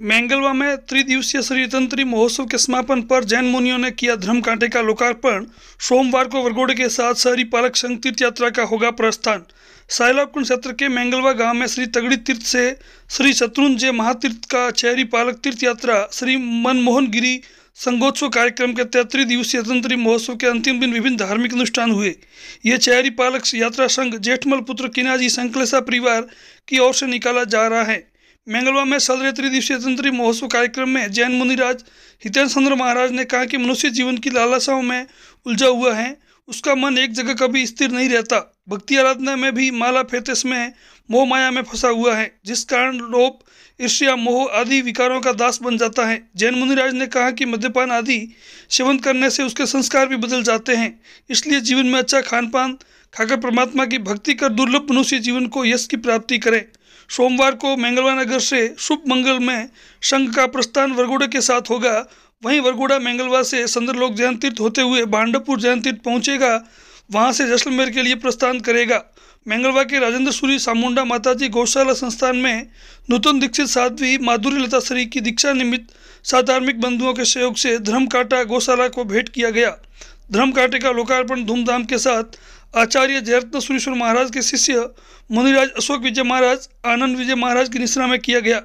मैंगलवा में त्रिदिवसीय श्रीतंत्री महोत्सव के समापन पर जैन मुनियों ने किया धर्म कांटे का लोकार्पण सोमवार को वरगोड़े के साथ शहरी पालक संघ तीर्थ यात्रा का होगा प्रस्थान सायलाब कुंड क्षेत्र के मैंगलवा गांव में श्री तगड़ी तीर्थ से श्री शत्रुंजय महातीर्थ का शहरी पालक तीर्थ यात्रा श्री मनमोहन गिरी संगोत्सव कार्यक्रम के तहत त्रिदिवसीय तंत्री महोत्सव के अंतिम दिन विभिन्न धार्मिक अनुष्ठान हुए ये चैरी पालक यात्रा संघ जेठमल पुत्र किनाजी संकलेसा परिवार की ओर से निकाला जा रहा है मंगलवार में सदरे त्रिदिवसीय तंत्री महोत्सव कार्यक्रम में जैन मुनिराज हितेन चंद्र महाराज ने कहा कि मनुष्य जीवन की लालसाओं में उलझा हुआ है उसका मन एक जगह कभी स्थिर नहीं रहता भक्ति आराधना में भी माला फेते समय मोह माया में फंसा हुआ है जिस कारण लोप ईर्ष्या मोह आदि विकारों का दास बन जाता है जैन मुनिराज ने कहा कि मद्यपान आदि सेवन करने से उसके संस्कार भी बदल जाते हैं इसलिए जीवन में अच्छा खान पान खाकर परमात्मा की भक्ति कर दुर्लभ मनुष्य जीवन को यश की प्राप्ति करें सोमवार को मंगलवार नगर से शुभ मंगल में संघ का प्रस्थान वरगोड़ा के साथ होगा वहीं वरगोड़ा मंगलवार से संद्रलोक जैन तीर्थ होते हुए बांडपुर जैन तीर्थ पहुँचेगा वहाँ से जैसलमेर के लिए प्रस्थान करेगा मंगलवार के राजेंद्र सूरी सामुंडा माताजी गौशाला संस्थान में नूतन दीक्षित साध्वी माधुरी लता श्री की दीक्षा निमित्त साधार्मिक बंधुओं के सहयोग से धर्मकाटा गौशाला को भेंट किया गया धर्मकाटे का लोकार्पण धूमधाम के साथ आचार्य जयरत्न सुरेश्वर महाराज के शिष्य मुनिराज अशोक विजय महाराज आनंद विजय महाराज की निश्रा में किया गया